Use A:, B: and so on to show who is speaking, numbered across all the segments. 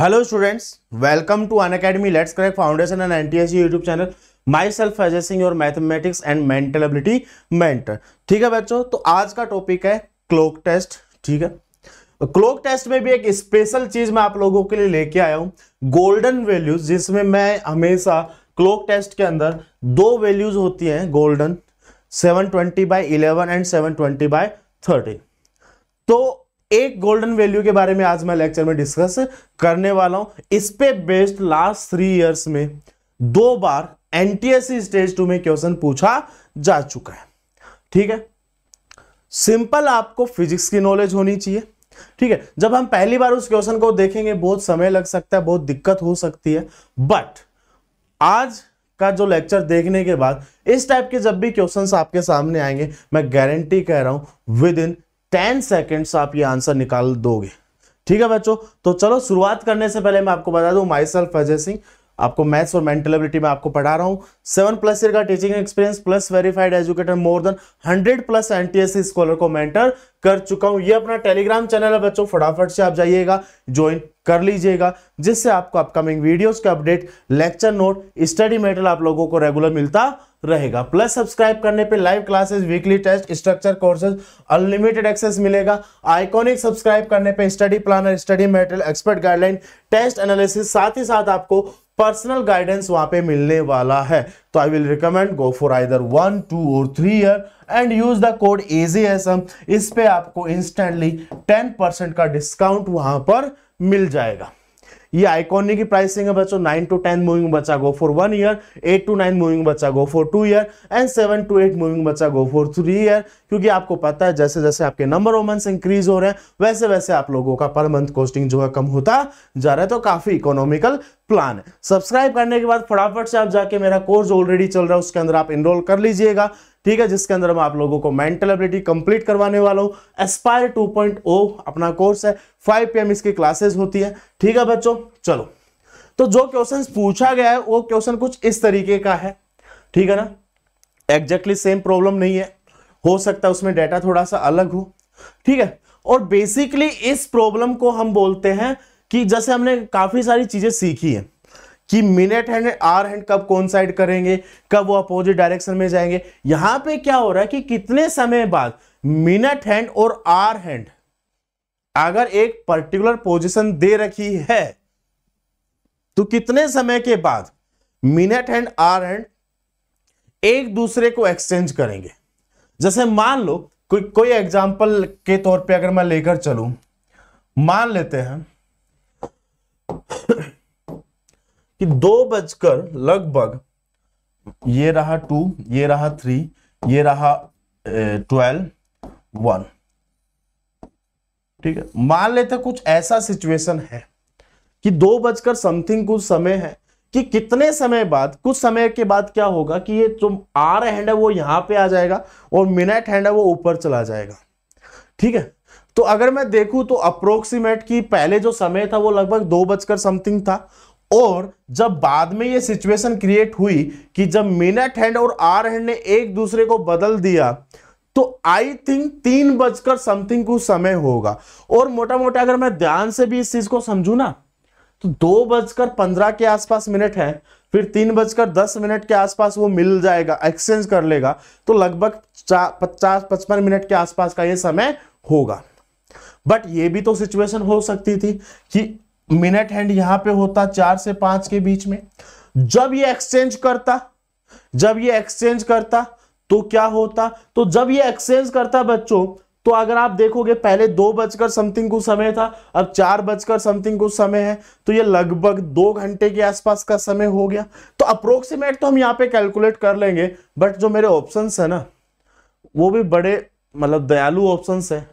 A: hello students welcome to Unacademy let's crack foundation and NTSC YouTube channel myself एजेसिंग your mathematics and mental ability mentor ठीक है बच्चों तो आज का टॉपिक है क्लोक टेस्ट ठीक है क्लोक टेस्ट में भी एक स्पेशल चीज मैं आप लोगों के लिए लेके आया हूँ गोल्डन वैल्यूज जिसमें मैं हमेशा क्लोक टेस्ट के अंदर दो वैल्यूज होती हैं golden seven twenty by eleven and seven twenty thirty तो एक गोल्डन वैल्यू के बारे में आज मैं लेक्चर में डिस्कस करने वाला हूं इस पे बेस्ड लास्ट थ्री इयर्स में दो बार एनटीएससी स्टेज टू में क्वेश्चन पूछा जा चुका है ठीक है सिंपल आपको फिजिक्स की नॉलेज होनी चाहिए ठीक है जब हम पहली बार उस क्वेश्चन को देखेंगे बहुत समय लग सकता है बहुत दिक्कत हो सकती है बट आज का जो लेक्चर देखने के बाद इस टाइप के जब भी क्वेश्चंस आपके सामने आएंगे मैं गारंटी कह रहा हूं विद इन टेन सेकेंड्स आप ये आंसर निकाल दोगे ठीक है बच्चों तो चलो शुरुआत करने से पहले मैं आपको बता दूं माई सेल्फ अजय सिंह आपको मैथ्स और मेंटल एबिलिटी में आपको पढ़ा रहा हूँ सेवन प्लस ईयर का teaching experience plus verified educator more than hundred plus N scholar को मेंटर कर चुका हूँ ये अपना टेलीग्राम चैनल है बच्चों फटाफट से आप जाइएगा ज्वाइन कर लीजिएगा जिससे आपको अपकमिंग वीडियोज के update lecture note study material आप लोगों को रेगुलर मिलता रहेगा प्लस सब्सक्राइब करने पे live classes weekly test structure courses unlimited access मिलेगा आइकॉनिक सब्सक्राइब करने पे study planner study material expert guideline test analysis साथ ही साथ आपको पर्सनल गाइडेंस वहां पे मिलने वाला है तो I will recommend go for either one two और three year and use the code AGSM इस पे आपको इंस्टेंटली टेन परसेंट का डिस्काउंट वहां पर मिल जाएगा ये आइकॉनिक की प्राइसिंग है बच्चों नाइन टू टेन मूविंग बच्चा go for one year eight to nine moving बच्चा go for two year and seven to eight moving बच्चा गो फॉर थ्री ईयर क्योंकि आपको पता है जैसे जैसे आपके नंबर ऑफ मंथ्स इंक्रीज हो रहे हैं वैसे वैसे आप लोगों का पर मंथ कॉस्टिंग जो है कम होता जा रहा है तो काफी इकोनॉमिकल प्लान सब्सक्राइब करने के बाद फटाफट से आप जाके मेरा कोर्स ऑलरेडी चल रहा है उसके अंदर आप इनरोल कर लीजिएगा ठीक है जिसके अंदर मैं आप लोगों को मेंटल एबिलिटी कंप्लीट करवाने वाला हूँ एस्पायर 2.0 अपना कोर्स है 5 पीएम इसकी क्लासेस होती है ठीक है बच्चों चलो तो जो क्वेश्चन पूछा गया है वो क्वेश्चन कुछ इस तरीके का है ठीक है ना एग्जैक्टली सेम प्रॉब्लम नहीं है हो सकता है उसमें डेटा थोड़ा सा अलग हो ठीक है और बेसिकली इस प्रॉब्लम को हम बोलते हैं कि जैसे हमने काफ़ी सारी चीज़ें सीखी हैं कि मिनट हैंड आर हैंड कब कौन साइड करेंगे कब वो अपोजिट डायरेक्शन में जाएंगे यहां पे क्या हो रहा है कि कितने समय बाद मिनट हैंड और आर हैंड अगर एक पर्टिकुलर पोजीशन दे रखी है तो कितने समय के बाद मिनट हैंड आर हैंड एक दूसरे को एक्सचेंज करेंगे जैसे मान लो कोई कोई एग्जाम्पल के तौर पे अगर मैं लेकर चलूं मान लेते हैं कि दो बजकर लगभग ये रहा टू ये रहा थ्री ये रहा ट्वेल्व वन ठीक है मान लेते कुछ ऐसा सिचुएशन है कि दो बजकर समथिंग कुछ समय है कि कितने समय बाद कुछ समय के बाद क्या होगा कि ये जो आर हैंड है वो यहां पे आ जाएगा और मिनट हैंड है वो ऊपर चला जाएगा ठीक है तो अगर मैं देखूं तो अप्रोक्सीमेट की पहले जो समय था वो लगभग दो बजकर समथिंग था और जब बाद में ये सिचुएशन क्रिएट हुई कि जब मिनट हैंड और आर हैंड ने एक दूसरे को बदल दिया तो आई थिंक तीन बजकर समथिंग कुछ समय होगा और मोटा मोटा अगर मैं ध्यान से भी इस चीज को समझू ना तो दो बजकर पंद्रह के आसपास मिनट है फिर तीन बजकर दस मिनट के आसपास वो मिल जाएगा एक्सचेंज कर लेगा तो लगभग पचास पचपन मिनट के आसपास का ये समय होगा बट ये भी तो सिचुएशन हो सकती थी कि मिनट हैंड यहां पे होता चार से पांच के बीच में जब ये एक्सचेंज करता जब ये एक्सचेंज करता तो क्या होता तो जब ये एक्सचेंज करता बच्चों तो अगर आप देखोगे पहले दो बजकर समथिंग कुछ समय था अब चार बजकर समथिंग कुछ समय है तो ये लगभग दो घंटे के आसपास का समय हो गया तो अप्रोक्सीमेट तो हम यहाँ पे कैलकुलेट कर लेंगे बट जो मेरे ऑप्शंस है ना वो भी बड़े मतलब दयालु ऑप्शंस है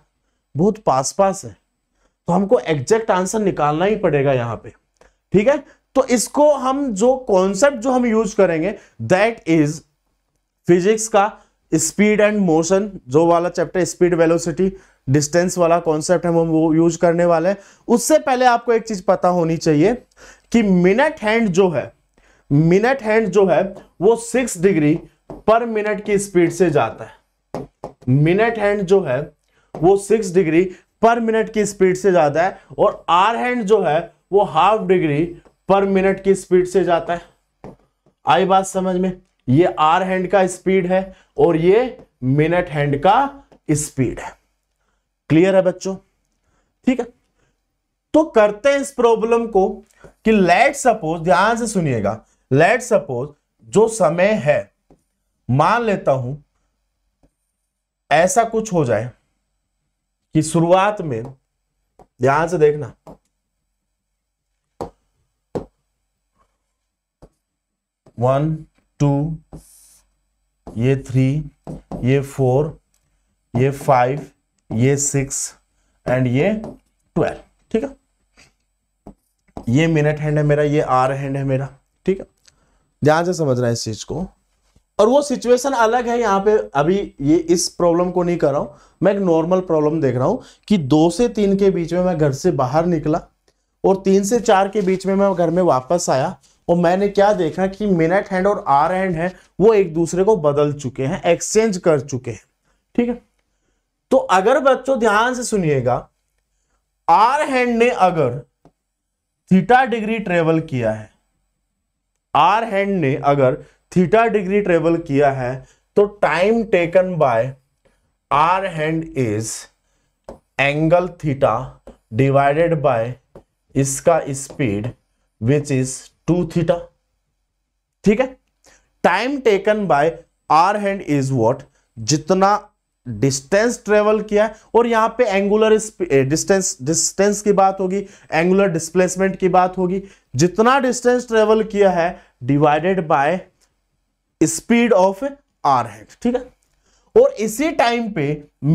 A: बहुत पास पास है तो हमको एग्जैक्ट आंसर निकालना ही पड़ेगा यहां पे ठीक है तो इसको हम जो कॉन्सेप्ट जो हम यूज करेंगे दैट इज फिजिक्स का स्पीड एंड मोशन जो वाला चैप्टर स्पीड वेलोसिटी डिस्टेंस वाला कॉन्सेप्ट हम वो यूज करने वाले हैं उससे पहले आपको एक चीज पता होनी चाहिए कि मिनट हैंड जो है मिनट हैंड जो है वो सिक्स डिग्री पर मिनट की स्पीड से जाता है मिनट हैंड जो है वो सिक्स डिग्री पर मिनट की स्पीड से जाता है और आर हैंड जो है वो हाफ डिग्री पर मिनट की स्पीड से जाता है आई बात समझ में ये आर हैंड का स्पीड है और ये मिनट हैंड का स्पीड है क्लियर है बच्चों ठीक है तो करते हैं इस प्रॉब्लम को कि लेट सपोज ध्यान से सुनिएगा लेट सपोज जो समय है मान लेता हूं ऐसा कुछ हो जाए कि शुरुआत में ध्यान से देखना वन टू ये थ्री ये फोर ये फाइव ये सिक्स एंड ये ट्वेल्व ठीक है ये मिनट हैंड है मेरा ये आर हैंड है मेरा ठीक है ध्यान से समझना है इस चीज को और वो सिचुएशन अलग है यहाँ पे अभी ये इस प्रॉब्लम को नहीं कर रहा हूँ मैं एक नॉर्मल प्रॉब्लम देख रहा हूँ कि दो से तीन के बीच में मैं घर से बाहर निकला और तीन से चार के बीच में मैं घर में वापस आया और मैंने क्या देखा कि मिनट हैंड और आर हैंड है वो एक दूसरे को बदल चुके हैं एक्सचेंज कर चुके हैं ठीक है तो अगर बच्चों ध्यान से सुनिएगा आर हैंड ने अगर थीटा डिग्री ट्रेवल किया है आर हैंड ने अगर थीटा डिग्री ट्रेवल किया है तो time taken by hour hand is angle theta divided by इसका speed which is two theta ठीक है time taken by hour hand is what जितना डिस्टेंस ट्रेवल किया है और यहां पे एंगुलर डिस्टेंस डिस्टेंस की बात होगी एंगुलर डिस्प्लेसमेंट की बात होगी जितना डिस्टेंस ट्रेवल किया है divided by speed of hour head ठीक है और इसी टाइम पे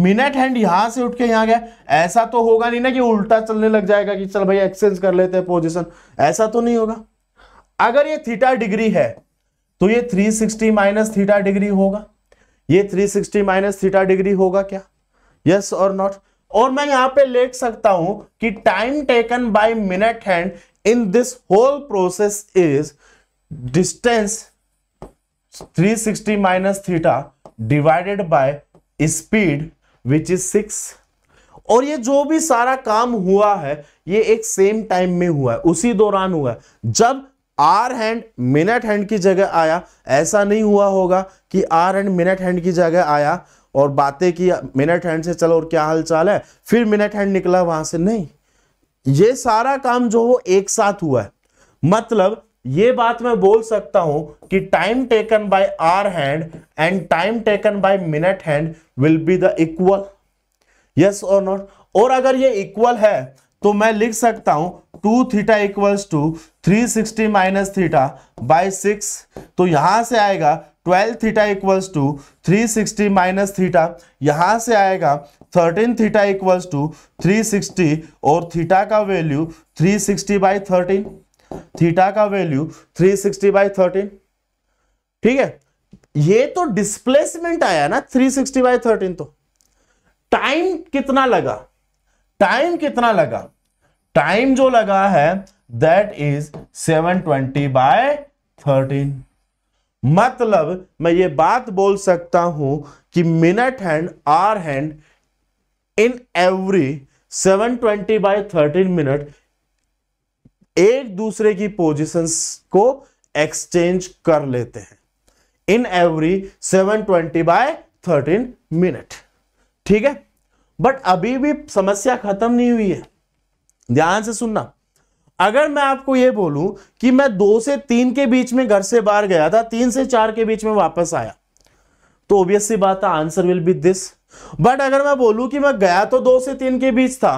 A: मिनट हैंड यहां से उठ के यहां गया ऐसा तो होगा नहीं ना कि उल्टा चलने लग जाएगा कि चल भाई एक्सचेंज कर लेते हैं पोजिशन ऐसा तो नहीं होगा अगर ये थीटा डिग्री है तो ये 360 सिक्सटी माइनस थीटा डिग्री होगा ये 360 सिक्सटी माइनस थीटा डिग्री होगा क्या यस और नॉट और मैं यहां पे लिख सकता हूं कि time taken by minute hand in this whole process is distance 360 minus theta divided by speed which is six और ये जो भी सारा काम हुआ है ये एक सेम टाइम में हुआ है उसी दौरान हुआ है जब आर हैंड मिनट हैंड की जगह आया ऐसा नहीं हुआ होगा कि आर हैंड मिनट हैंड की जगह आया और बातें की मिनट हैंड से चलो और क्या हाल चाल है फिर मिनट हैंड निकला वहां से नहीं ये सारा काम जो हो एक साथ हुआ है मतलब ये बात मैं बोल सकता हूं कि time taken by hour hand and time taken by minute hand will be the equal yes और नॉट और अगर ये इक्वल है तो मैं लिख सकता हूं two theta equals to three sixty minus theta by six तो यहां से आएगा twelve theta equals to three sixty minus theta यहां से आएगा thirteen theta equals to three sixty और थीटा का value three sixty by thirteen theta का वैल्यू 360 सिक्सटी बाई थर्टीन ठीक है ये तो डिस्प्लेसमेंट आया ना 360 सिक्सटी बाई थर्टीन तो टाइम कितना लगा टाइम कितना लगा टाइम जो लगा है that is 720 twenty by thirteen मतलब मैं ये बात बोल सकता हूं कि minute hand hour hand in every 720 twenty by thirteen minute एक दूसरे की पोजीशंस को एक्सचेंज कर लेते हैं in every 720 twenty by thirteen minute ठीक है बट अभी भी समस्या खत्म नहीं हुई है ध्यान से सुनना अगर मैं आपको यह बोलूं कि मैं दो से तीन के बीच में घर से बाहर गया था तीन से चार के बीच में वापस आया तो ऑब्वियसली बात है answer will be this but अगर मैं बोलूं कि मैं गया तो दो से तीन के बीच था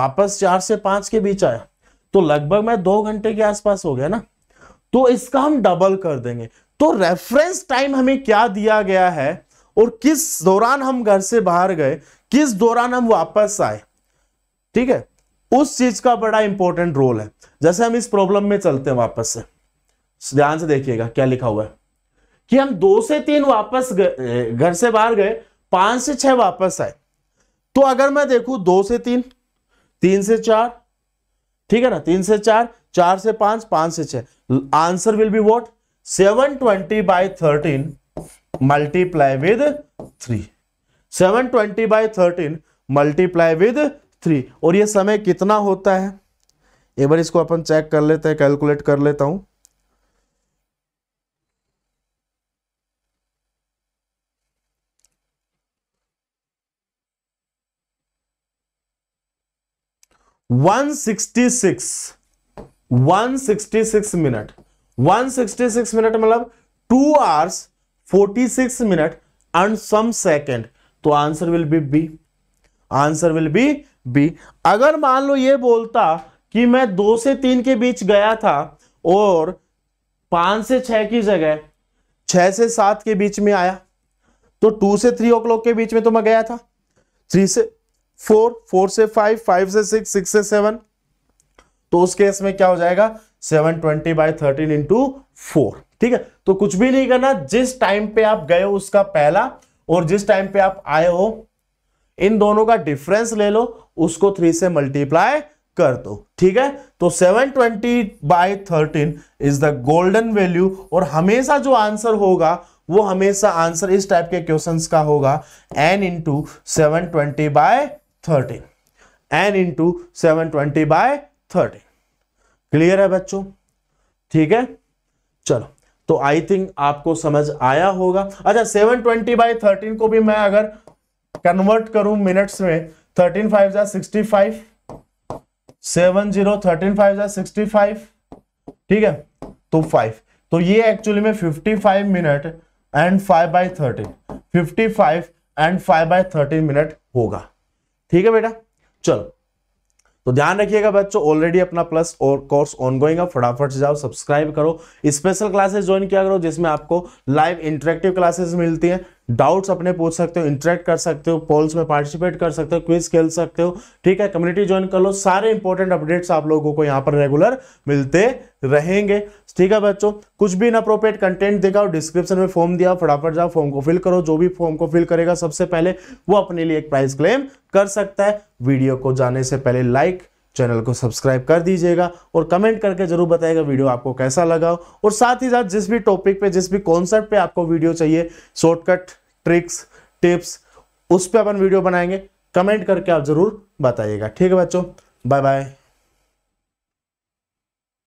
A: वापस चार से पांच के बीच आया तो लगभग मैं दो घंटे के आसपास हो गया ना तो इसका हम डबल कर देंगे तो रेफरेंस टाइम हमें क्या दिया गया है और किस दौरान हम घर से बाहर गए किस दौरान हम वापस आए ठीक है उस चीज का बड़ा इंपॉर्टेंट रोल है जैसे हम इस प्रॉब्लम में चलते हैं वापस से ध्यान से देखिएगा क्या लिखा हुआ है कि हम दो से तीन वापस घर से बाहर गए पांच से छह वापस आए तो अगर मैं देखू दो से तीन तीन से चार ठीक है ना तीन से चार चार से पांच पांच से छह answer will be what seven twenty by thirteen multiply with three seven twenty by thirteen multiply with three और ये समय कितना होता है एक बार इसको अपन चेक कर लेते हैं कैलकुलेट कर लेता हूं 166 मिनट 166 मिनट मतलब two hours 46 minute and some second तो answer will be B answer will be B अगर मान लो ये बोलता कि मैं दो से तीन के बीच गया था और पांच से छह की जगह छह से सात के बीच में आया तो टू से थ्री ओ क्लॉक के बीच में तो मैं गया था थ्री से फोर फोर से फाइव फाइव से सिक्स सिक्स से सेवन तो उस केस में क्या हो जाएगा seven twenty by thirteen into four ठीक है तो कुछ भी नहीं करना जिस टाइम पे आप गए हो उसका पहला और जिस टाइम पे आप आए हो इन दोनों का डिफरेंस ले लो उसको थ्री से मल्टीप्लाई कर दो ठीक है तो 720 twenty by thirteen is the golden value और हमेशा जो आंसर होगा वो हमेशा आंसर इस टाइप के क्वेश्चंस का होगा N into seven twenty by thirteen N into seven twenty by thirteen clear है बच्चों ठीक है चलो तो आई थिंक आपको समझ आया होगा अच्छा सेवन ट्वेंटी बाई थर्टीन को भी मैं अगर कन्वर्ट करूं मिनट्स में थर्टीन फाइव जा sixty five seven zero thirteen five जा सिक्सटी फाइव ठीक है तो फाइव तो ये एक्चुअली में fifty five minute and five by thirteen fifty five and five by thirteen minute होगा ठीक है बेटा चलो तो ध्यान रखिएगा बच्चों ऑलरेडी अपना प्लस और कोर्स ऑनगोइंग है फटाफट से जाओ सब्सक्राइब करो स्पेशल क्लासेस ज्वाइन किया करो जिसमें आपको लाइव इंटरेक्टिव क्लासेस मिलती हैं डाउट्स अपने पूछ सकते हो इंटरेक्ट कर सकते हो पोल्स में पार्टिसिपेट कर सकते हो क्विज खेल सकते हो ठीक है कम्युनिटी ज्वाइन कर लो सारे इंपॉर्टेंट अपडेट्स आप लोगों को यहाँ पर रेगुलर मिलते रहेंगे ठीक है बच्चों कुछ भी इनअप्रोप्रिएट कंटेंट देखा और डिस्क्रिप्शन में फॉर्म दिया फटाफट जाओ फॉर्म को फिल करो जो भी फॉर्म को फिल करेगा सबसे पहले वो अपने लिए एक प्राइस क्लेम कर सकता है वीडियो को जाने से पहले लाइक चैनल को सब्सक्राइब कर दीजिएगा और कमेंट करके जरूर बताइएगा वीडियो आपको कैसा लगा हो और साथ ही साथ जिस भी टॉपिक पे जिस भी कॉन्सेप्ट पे आपको वीडियो चाहिए शॉर्टकट ट्रिक्स टिप्स उस पर अपन वीडियो बनाएंगे कमेंट करके आप जरूर बताइएगा ठीक है बच्चों बाय बाय